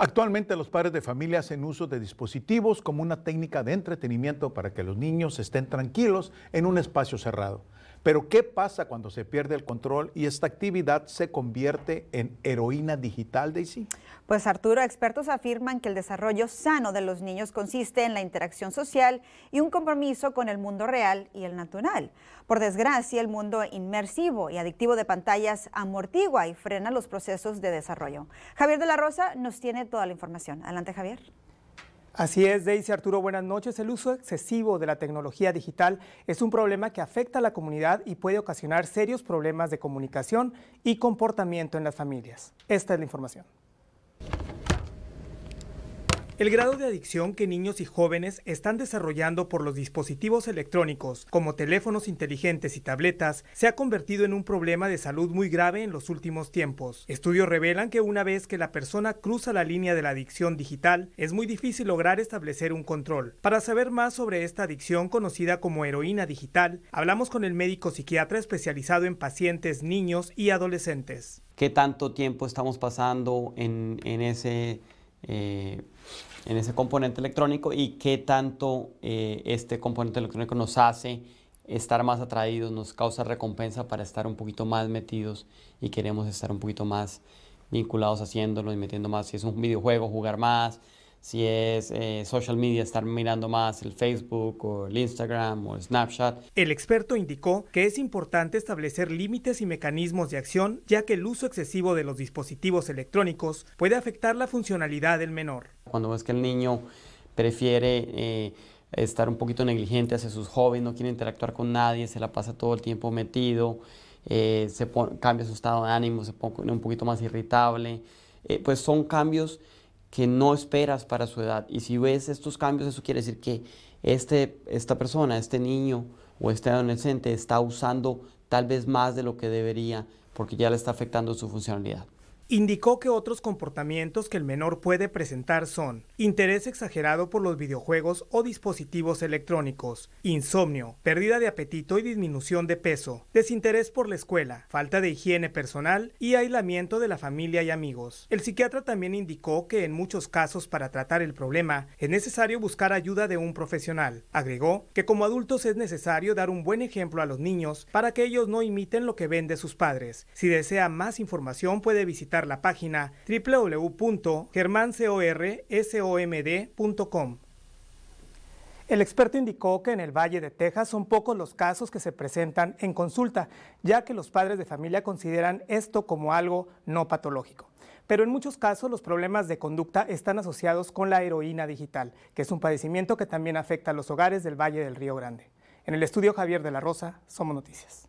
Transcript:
Actualmente los padres de familia hacen uso de dispositivos como una técnica de entretenimiento para que los niños estén tranquilos en un espacio cerrado. Pero ¿qué pasa cuando se pierde el control y esta actividad se convierte en heroína digital, Daisy? Pues Arturo, expertos afirman que el desarrollo sano de los niños consiste en la interacción social y un compromiso con el mundo real y el natural. Por desgracia, el mundo inmersivo y adictivo de pantallas amortigua y frena los procesos de desarrollo. Javier de la Rosa nos tiene toda la información. Adelante, Javier. Así es, Daisy Arturo, buenas noches. El uso excesivo de la tecnología digital es un problema que afecta a la comunidad y puede ocasionar serios problemas de comunicación y comportamiento en las familias. Esta es la información. El grado de adicción que niños y jóvenes están desarrollando por los dispositivos electrónicos, como teléfonos inteligentes y tabletas, se ha convertido en un problema de salud muy grave en los últimos tiempos. Estudios revelan que una vez que la persona cruza la línea de la adicción digital, es muy difícil lograr establecer un control. Para saber más sobre esta adicción conocida como heroína digital, hablamos con el médico psiquiatra especializado en pacientes, niños y adolescentes. ¿Qué tanto tiempo estamos pasando en, ese... Eh, en ese componente electrónico y qué tanto eh, este componente electrónico nos hace estar más atraídos, nos causa recompensa para estar un poquito más metidos y queremos estar un poquito más vinculados haciéndolo y metiendo más. Si es un videojuego, jugar más si es eh, social media, estar mirando más el Facebook o el Instagram o Snapchat. El experto indicó que es importante establecer límites y mecanismos de acción, ya que el uso excesivo de los dispositivos electrónicos puede afectar la funcionalidad del menor. Cuando ves que el niño prefiere... Eh, estar un poquito negligente hacia sus hobbies, no quiere interactuar con nadie, se la pasa todo el tiempo metido, eh, se cambia su estado de ánimo, se pone un poquito más irritable. pues son cambios que no esperas para su edad. Y si ves estos cambios, eso quiere decir que este, esta persona, este niño o este adolescente está usando tal vez más de lo que debería porque ya le está afectando su funcionalidad. Indicó que otros comportamientos que el menor puede presentar son interés exagerado por los videojuegos o dispositivos electrónicos, insomnio, pérdida de apetito y disminución de peso, desinterés por la escuela, falta de higiene personal y aislamiento de la familia y amigos. El psiquiatra también indicó que en muchos casos para tratar el problema es necesario buscar ayuda de un profesional. Agregó que como adultos es necesario dar un buen ejemplo a los niños para que ellos no imiten lo que ven de sus padres. Si desea más información puede visitar la página www.germancorsomd.com. El experto indicó que en el Valle de Texas son pocos los casos que se presentan en consulta, ya que los padres de familia consideran esto como algo no patológico. Pero en muchos casos los problemas de conducta están asociados con la heroína digital, que es un padecimiento que también afecta a los hogares del Valle del Río Grande. En el estudio Javier de la Rosa, Somos Noticias.